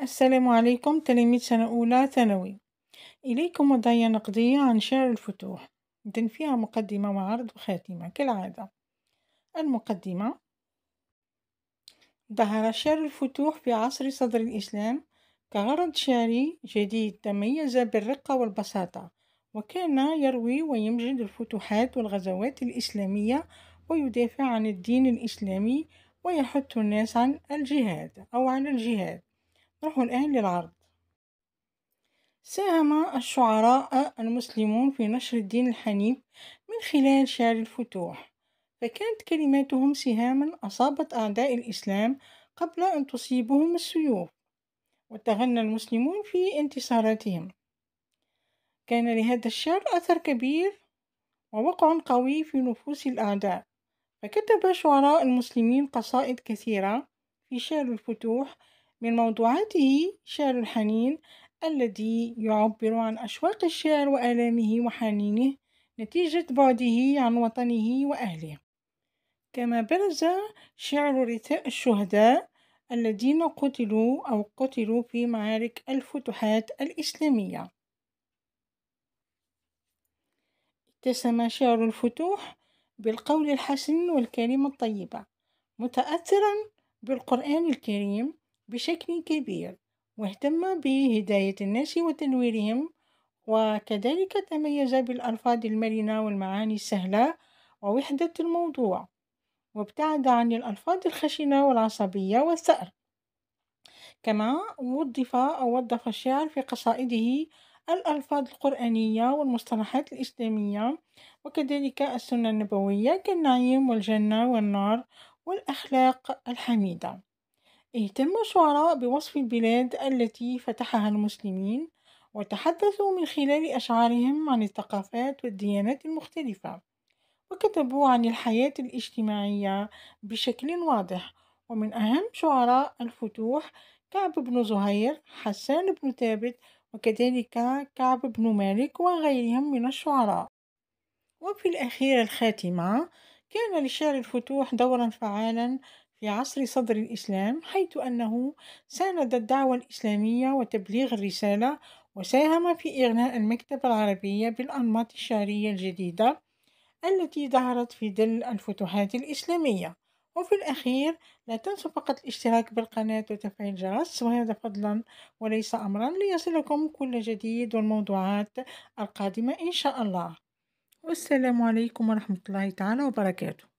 السلام عليكم تلاميذ سنة أولى ثانوي إليكم وضعية نقدية عن شعر الفتوح إذن فيها مقدمة وعرض وخاتمة كالعادة المقدمة ظهر شعر الفتوح في عصر صدر الإسلام كغرض شعري جديد تميز بالرقة والبساطة وكان يروي ويمجد الفتوحات والغزوات الإسلامية ويدافع عن الدين الإسلامي ويحث الناس عن الجهاد أو عن الجهاد نروح الآن للعرض ساهم الشعراء المسلمون في نشر الدين الحنيف من خلال شعر الفتوح فكانت كلماتهم سهاما أصابت أعداء الإسلام قبل أن تصيبهم السيوف وتغنى المسلمون في انتصاراتهم كان لهذا الشعر أثر كبير ووقع قوي في نفوس الأعداء فكتب شعراء المسلمين قصائد كثيرة في شعر الفتوح من موضوعاته شعر الحنين الذي يعبر عن أشواق الشعر وآلامه وحنينه نتيجة بعده عن وطنه وأهله كما برز شعر رثاء الشهداء الذين قتلوا أو قتلوا في معارك الفتوحات الإسلامية اتسم شعر الفتوح بالقول الحسن والكلمة الطيبة متأثرا بالقرآن الكريم بشكل كبير واهتم بهداية الناس وتنويرهم وكذلك تميز بالألفاظ المرنة والمعاني السهلة ووحدة الموضوع وابتعد عن الألفاظ الخشنة والعصبية والثأر كما وظف أو وظف الشعر في قصائده الألفاظ القرآنية والمصطلحات الإسلامية وكذلك السنة النبوية كالنعيم والجنة والنار والأخلاق الحميدة اهتم الشعراء بوصف البلاد التي فتحها المسلمين وتحدثوا من خلال أشعارهم عن الثقافات والديانات المختلفة وكتبوا عن الحياة الاجتماعية بشكل واضح ومن أهم شعراء الفتوح كعب بن زهير حسان بن ثابت وكذلك كعب بن مالك وغيرهم من الشعراء وفي الأخير الخاتمة كان لشعر الفتوح دورا فعالا في عصر صدر الإسلام حيث أنه ساند الدعوة الإسلامية وتبليغ الرسالة وساهم في إغناء المكتبة العربية بالأنماط الشعرية الجديدة التي ظهرت في ظل الفتوحات الإسلامية وفي الأخير لا تنسوا فقط الاشتراك بالقناة وتفعيل الجرس وهذا فضلا وليس أمرا ليصلكم كل جديد والموضوعات القادمة إن شاء الله والسلام عليكم ورحمة الله تعالى وبركاته